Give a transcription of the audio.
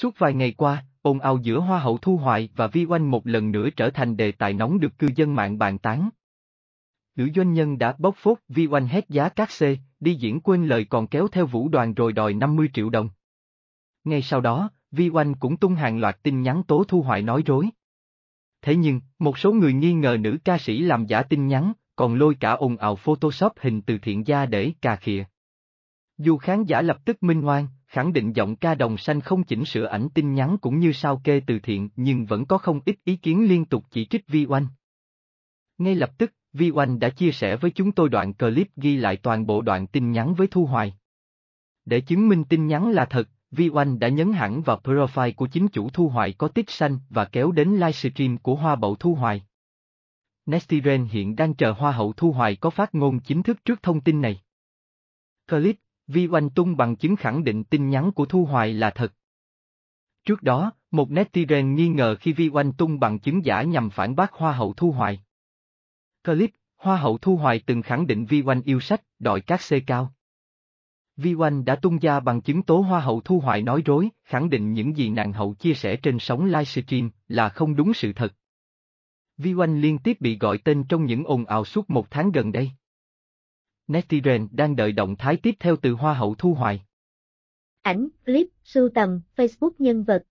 Suốt vài ngày qua, ồn ào giữa Hoa hậu Thu Hoại và Vi Oanh một lần nữa trở thành đề tài nóng được cư dân mạng bàn tán. Nữ doanh nhân đã bóc phốt Vi Oanh hết giá các xê, đi diễn quên lời còn kéo theo vũ đoàn rồi đòi 50 triệu đồng. Ngay sau đó, Vi Oanh cũng tung hàng loạt tin nhắn tố Thu Hoại nói rối. Thế nhưng, một số người nghi ngờ nữ ca sĩ làm giả tin nhắn, còn lôi cả ồn ào photoshop hình từ thiện gia để cà khịa. Dù khán giả lập tức minh hoan, khẳng định giọng ca đồng xanh không chỉnh sửa ảnh tin nhắn cũng như sao kê từ thiện nhưng vẫn có không ít ý kiến liên tục chỉ trích Vi Oanh. Ngay lập tức, Vi Oanh đã chia sẻ với chúng tôi đoạn clip ghi lại toàn bộ đoạn tin nhắn với Thu Hoài. Để chứng minh tin nhắn là thật, Vi Oanh đã nhấn hẳn vào profile của chính chủ Thu Hoài có tích xanh và kéo đến livestream của Hoa Bậu Thu Hoài. Nestiren hiện đang chờ Hoa hậu Thu Hoài có phát ngôn chính thức trước thông tin này. Clip Vi Oanh tung bằng chứng khẳng định tin nhắn của Thu Hoài là thật. Trước đó, một netizen nghi ngờ khi Vi Oanh tung bằng chứng giả nhằm phản bác Hoa hậu Thu Hoài. Clip, Hoa hậu Thu Hoài từng khẳng định Vi Oanh yêu sách, đòi các xê cao. Vi Oanh đã tung ra bằng chứng tố Hoa hậu Thu Hoài nói rối, khẳng định những gì nàng hậu chia sẻ trên sóng livestream là không đúng sự thật. Vi Oanh liên tiếp bị gọi tên trong những ồn ào suốt một tháng gần đây. Nettiren đang đợi động thái tiếp theo từ Hoa hậu Thu Hoài. Ảnh, clip, sưu tầm, Facebook nhân vật.